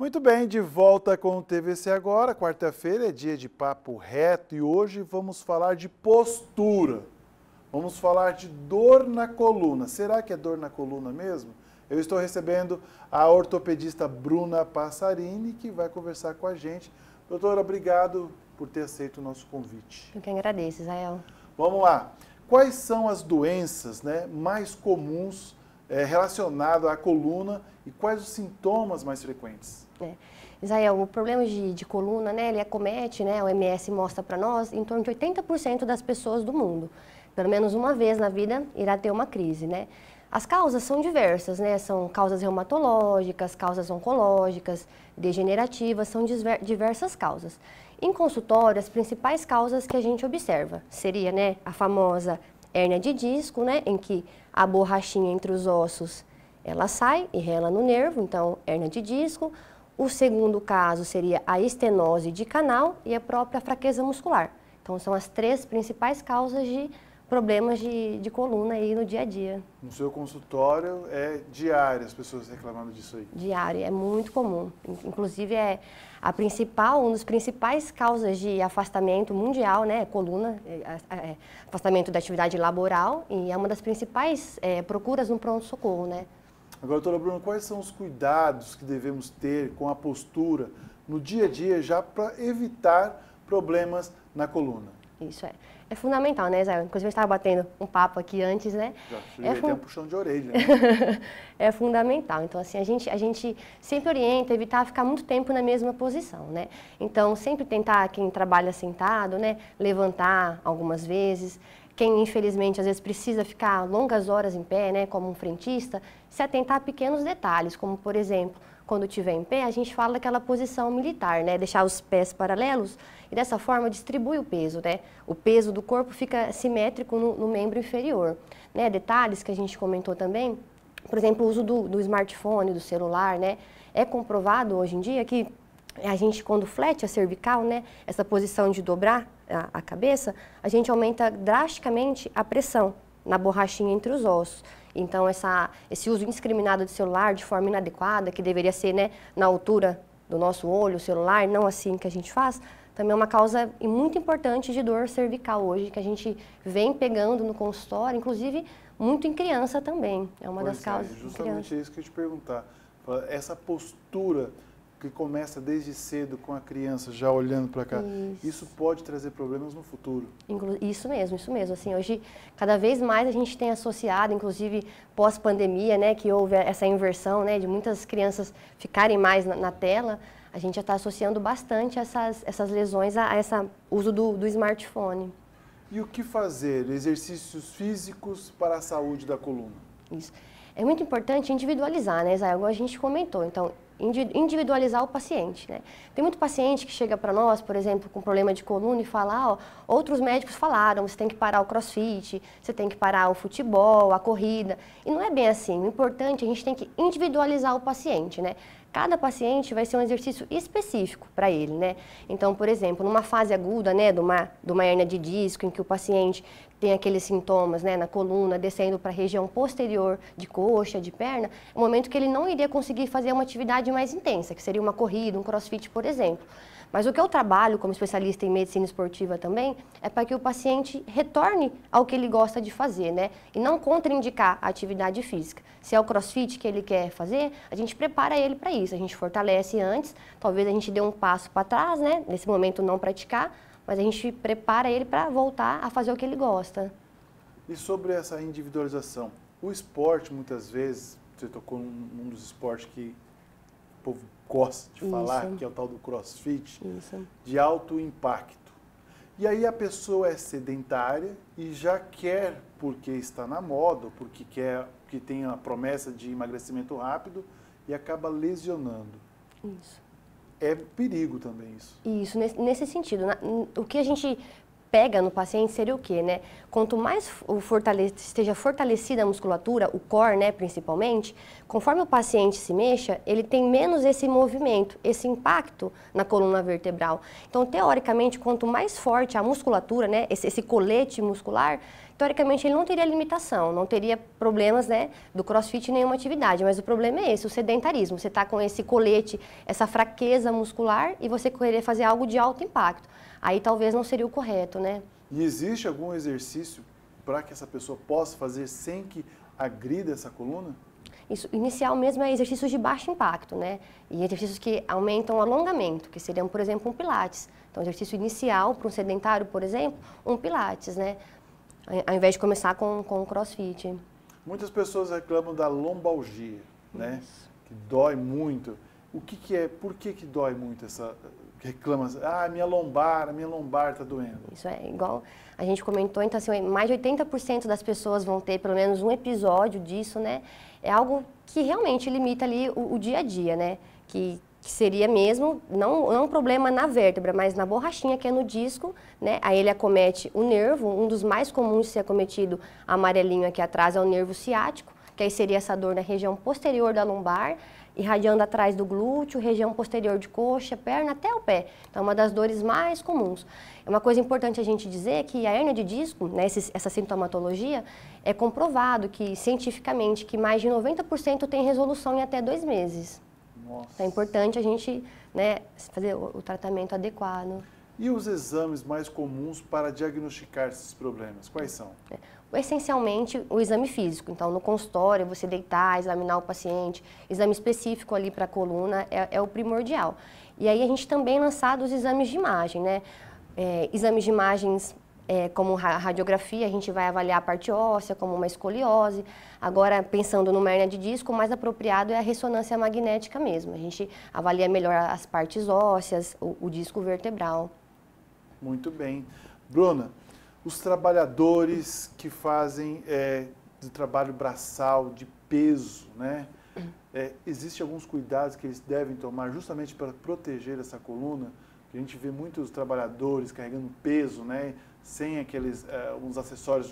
Muito bem, de volta com o TVC agora. Quarta-feira é dia de papo reto e hoje vamos falar de postura. Vamos falar de dor na coluna. Será que é dor na coluna mesmo? Eu estou recebendo a ortopedista Bruna Passarini que vai conversar com a gente. Doutora, obrigado por ter aceito o nosso convite. Eu que agradeço, Israel. Vamos lá. Quais são as doenças né, mais comuns é, relacionadas à coluna e quais os sintomas mais frequentes? Né? Israel, o problema de, de, coluna, né, ele acomete, é né, o MS mostra para nós, em torno de 80% das pessoas do mundo. Pelo menos uma vez na vida irá ter uma crise, né? As causas são diversas, né? São causas reumatológicas, causas oncológicas, degenerativas, são diversas causas. Em consultório, as principais causas que a gente observa seria, né, a famosa hérnia de disco, né, em que a borrachinha entre os ossos ela sai e rela no nervo, então hérnia de disco. O segundo caso seria a estenose de canal e a própria fraqueza muscular. Então, são as três principais causas de problemas de, de coluna aí no dia a dia. No seu consultório é diário as pessoas reclamando disso aí? Diário, é muito comum. Inclusive, é a principal, um dos principais causas de afastamento mundial, né, é coluna, é, é, é, afastamento da atividade laboral, e é uma das principais é, procuras no pronto-socorro, né. Agora, doutora Bruna, quais são os cuidados que devemos ter com a postura no dia a dia já para evitar problemas na coluna? Isso é. É fundamental, né, Zé? Inclusive, eu estava batendo um papo aqui antes, né? Já é fun... um puxão de orelha. Né? é fundamental. Então, assim, a gente, a gente sempre orienta evitar ficar muito tempo na mesma posição, né? Então, sempre tentar, quem trabalha sentado, né, levantar algumas vezes quem infelizmente às vezes precisa ficar longas horas em pé, né, como um frentista, se atentar a pequenos detalhes, como por exemplo, quando estiver em pé, a gente fala daquela posição militar, né, deixar os pés paralelos e dessa forma distribui o peso, né, o peso do corpo fica simétrico no, no membro inferior, né, detalhes que a gente comentou também, por exemplo, o uso do, do smartphone, do celular, né, é comprovado hoje em dia que a gente quando flete a cervical, né, essa posição de dobrar a, a cabeça, a gente aumenta drasticamente a pressão na borrachinha entre os ossos. Então, essa, esse uso indiscriminado de celular de forma inadequada, que deveria ser né, na altura do nosso olho, o celular, não assim que a gente faz, também é uma causa muito importante de dor cervical hoje, que a gente vem pegando no consultório, inclusive muito em criança também. É uma pois das é, causas. É, justamente isso que eu te perguntar. Essa postura que começa desde cedo com a criança já olhando para cá, isso. isso. pode trazer problemas no futuro. Isso mesmo, isso mesmo. Assim, hoje cada vez mais a gente tem associado, inclusive pós-pandemia, né, que houve essa inversão, né, de muitas crianças ficarem mais na, na tela. A gente já está associando bastante essas, essas lesões a, a esse uso do, do smartphone. E o que fazer? Exercícios físicos para a saúde da coluna? Isso. É muito importante individualizar, né, Israel? Igual a gente comentou. Então, individualizar o paciente. Né? Tem muito paciente que chega para nós, por exemplo, com problema de coluna e fala, ó, outros médicos falaram, você tem que parar o crossfit, você tem que parar o futebol, a corrida. E não é bem assim. O importante, a gente tem que individualizar o paciente, né? Cada paciente vai ser um exercício específico para ele, né? Então, por exemplo, numa fase aguda, né, de uma, de uma hernia de disco, em que o paciente tem aqueles sintomas, né, na coluna, descendo para a região posterior de coxa, de perna, é um momento que ele não iria conseguir fazer uma atividade mais intensa, que seria uma corrida, um crossfit, por exemplo. Mas o que eu trabalho como especialista em medicina esportiva também é para que o paciente retorne ao que ele gosta de fazer, né? E não contraindicar a atividade física. Se é o crossfit que ele quer fazer, a gente prepara ele para isso, a gente fortalece antes, talvez a gente dê um passo para trás, né? Nesse momento não praticar, mas a gente prepara ele para voltar a fazer o que ele gosta. E sobre essa individualização, o esporte muitas vezes, você tocou num, num dos esportes que o povo gosta de Isso. falar, que é o tal do crossfit, Isso. de alto impacto. E aí a pessoa é sedentária e já quer, porque está na moda, porque quer que tem a promessa de emagrecimento rápido e acaba lesionando. Isso é perigo também isso. Isso, nesse, sentido. Né? o que a gente pega no paciente seria o quê, né? Quanto mais o fortale esteja fortalecida a musculatura, o core, né, principalmente, conforme o paciente se mexa, ele tem menos esse movimento, esse impacto na coluna vertebral. Então, teoricamente, quanto mais forte a musculatura, né, esse, esse colete muscular, teoricamente ele não teria limitação, não teria problemas né, do crossfit em nenhuma atividade, mas o problema é esse, o sedentarismo. Você está com esse colete, essa fraqueza muscular e você querer fazer algo de alto impacto. Aí talvez não seria o correto, né? E existe algum exercício para que essa pessoa possa fazer sem que agrida essa coluna? Isso, inicial mesmo é exercícios de baixo impacto, né? E exercícios que aumentam o alongamento, que seriam, por exemplo, um pilates. Então, exercício inicial para um sedentário, por exemplo, um pilates, né? ao invés de começar com, com o crossfit. Muitas pessoas reclamam da lombalgia, né? Isso. Que dói muito. O que, que é? Por que, que dói muito essa. Reclama, ah, minha lombar, minha lombar está doendo. Isso é igual a gente comentou, então, assim, mais de 80% das pessoas vão ter pelo menos um episódio disso, né? É algo que realmente limita ali o, o dia a dia, né? Que que seria mesmo, não, é um problema na vértebra, mas na borrachinha que é no disco, né? Aí ele acomete o nervo, um dos mais comuns de ser acometido amarelinho aqui atrás é o nervo ciático, que aí seria essa dor na região posterior da lombar, irradiando atrás do glúteo, região posterior de coxa, perna até o pé. Então, é uma das dores mais comuns. É uma coisa importante a gente dizer é que a hernia de disco, né, esse, essa sintomatologia, é comprovado que cientificamente que mais de 90% tem resolução em até dois meses. Nossa. Então é importante a gente né, fazer o, tratamento adequado. E os exames mais comuns para diagnosticar esses problemas, quais são? É, essencialmente, o exame físico. Então, no consultório, você deitar, examinar o paciente, exame específico ali para a coluna é, é, o primordial. E aí a gente também lançado os exames de imagem, né? É, exames de imagens é, como radiografia, a gente vai avaliar a parte óssea, como uma escoliose. Agora, pensando numa hernia de disco, o mais apropriado é a ressonância magnética mesmo. A gente avalia melhor as partes ósseas, o, o disco vertebral. Muito bem. Bruna, os trabalhadores que fazem é, de trabalho braçal, de peso, né? Uhum. É, Existem alguns cuidados que eles devem tomar justamente para proteger essa coluna? a gente vê muitos trabalhadores carregando peso, né? sem aqueles uh, eh, uns acessórios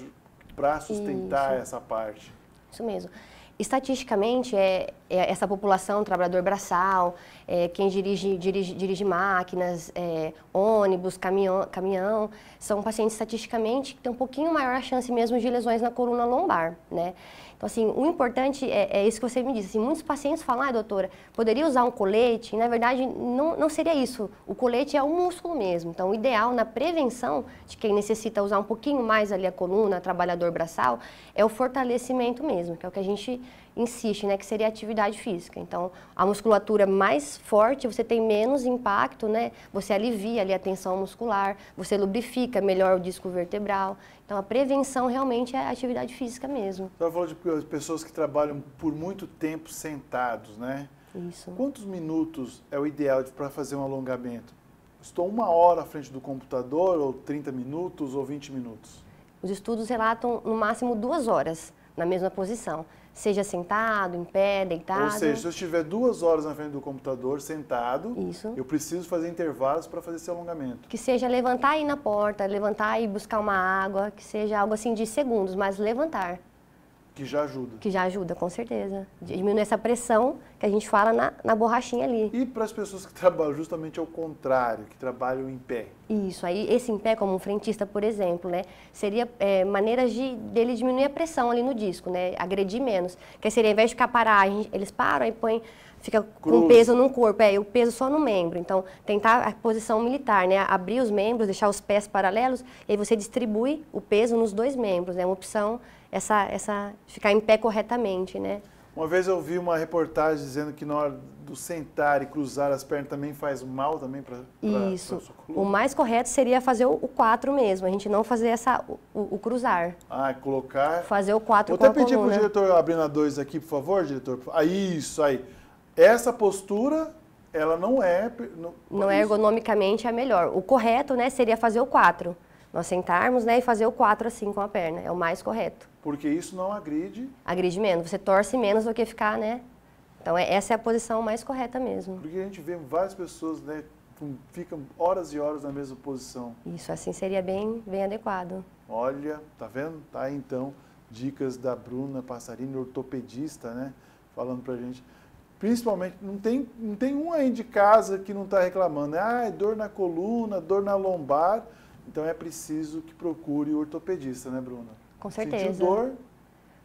para sustentar Isso. essa parte. Isso mesmo. Estatisticamente, é, é, essa população, trabalhador braçal, é, quem dirige, dirige, dirige máquinas, é, ônibus, caminhão, caminhão, são pacientes estatisticamente que têm um pouquinho maior a chance mesmo de lesões na coluna lombar, né? Então, assim, o importante é, é isso que você me disse. Assim, muitos pacientes falam, ah, doutora, poderia usar um colete? E, na verdade, não, não seria isso. O colete é o músculo mesmo. Então, o ideal na prevenção de quem necessita usar um pouquinho mais ali a coluna, trabalhador braçal, é o fortalecimento mesmo, que é o que a gente insiste, né, que seria atividade física. Então, a musculatura mais forte, você tem menos impacto, né? Você alivia ali a tensão muscular, você lubrifica melhor o disco vertebral. Então, a prevenção realmente é a atividade física mesmo. Você falou de pessoas que trabalham por muito tempo sentados, né? Isso. Quantos minutos é o ideal para fazer um alongamento? Estou uma hora à frente do computador, ou 30 minutos, ou 20 minutos? Os estudos relatam no máximo duas horas na mesma posição seja sentado, em pé, deitado. Ou seja, se eu estiver duas horas na frente do computador sentado, Isso. eu preciso fazer intervalos para fazer esse alongamento. Que seja levantar e ir na porta, levantar e buscar uma água, que seja algo assim de segundos, mas levantar. Que já ajuda. Que já ajuda, com certeza. Diminui essa pressão que a gente fala na, na borrachinha ali. E para as pessoas que trabalham justamente ao contrário, que trabalham em pé? Isso, aí esse em pé, como um frentista, por exemplo, né? Seria é, maneiras de, dele diminuir a pressão ali no disco, né? Agredir menos. Que seria, ao invés de ficar parar, eles param e põem fica Cruz. com peso no corpo, é, o peso só no membro. Então, tentar a posição militar, né? Abrir os membros, deixar os pés paralelos, e aí você distribui o peso nos dois membros, é né? uma opção essa essa ficar em pé corretamente, né? Uma vez eu vi uma reportagem dizendo que na hora do sentar e cruzar as pernas também faz mal também para Isso. Pra o mais correto seria fazer o 4 mesmo, a gente não fazer essa o, o cruzar. Ah, é colocar. Fazer o 4 com a coluna. Vou até pedir para o diretor abrir na 2 aqui, por favor, diretor. Ah, isso aí. Essa postura, ela não é... Não, não é ergonomicamente a melhor. O correto, né, seria fazer o 4. Nós sentarmos, né, e fazer o 4 assim com a perna. É o mais correto. Porque isso não agride... Agride menos. Você torce menos do que ficar, né? Então, é, essa é a posição mais correta mesmo. Porque a gente vê várias pessoas, né, ficam horas e horas na mesma posição. Isso, assim seria bem, bem adequado. Olha, tá vendo? Tá aí, então, dicas da Bruna Passarini, ortopedista, né, falando pra gente... Principalmente, não tem, não tem um aí de casa que não está reclamando. Né? Ah, é dor na coluna, dor na lombar. Então é preciso que procure o ortopedista, né, Bruna? Com certeza. Sentiu dor?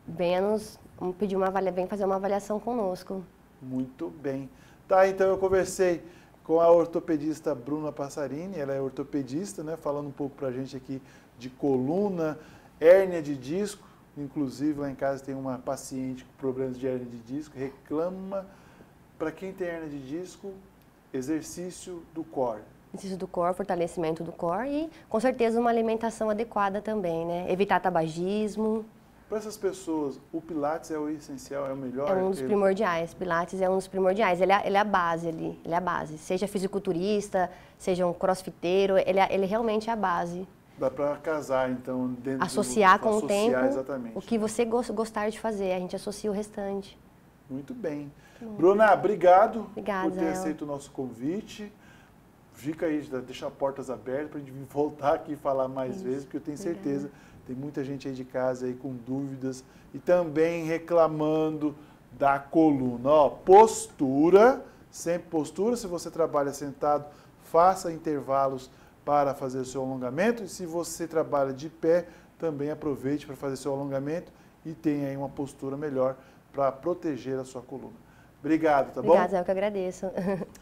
Menos, pedir uma avaliação, vem fazer uma avaliação conosco. Muito bem. Tá, então eu conversei com a ortopedista Bruna Passarini, ela é ortopedista, né, falando um pouco pra gente aqui de coluna, hérnia de disco, Inclusive, lá em casa tem uma paciente com problemas de hernia de disco, reclama para quem tem hernia de disco, exercício do core. Exercício do core, fortalecimento do core e, com certeza, uma alimentação adequada também, né? Evitar tabagismo. Para essas pessoas, o Pilates é o essencial, é o melhor? É um dos é- primordiais. Pilates é um dos primordiais. Ele é, ele é a base, ele, ele, é a base. Seja fisiculturista, seja um crossfiteiro, ele, é, ele realmente é a base Dá para casar, então, dentro Associar do, tipo, com associar, o tempo exatamente. o que você gostar de fazer. A gente associa o restante. Muito bem. Muito Bruna, obrigado Obrigada, por ter aceito o nosso convite. Fica aí, deixa portas abertas para a gente voltar aqui e falar mais Isso. vezes, porque eu tenho certeza tem muita gente aí de casa aí com dúvidas e também reclamando da coluna. Ó, postura, sempre postura. Se você trabalha sentado, faça intervalos para fazer o seu alongamento. E se você trabalha de pé, também aproveite para fazer seu alongamento e tenha aí uma postura melhor para proteger a sua coluna. Obrigado, tá Obrigada, bom? Obrigada, eu que agradeço.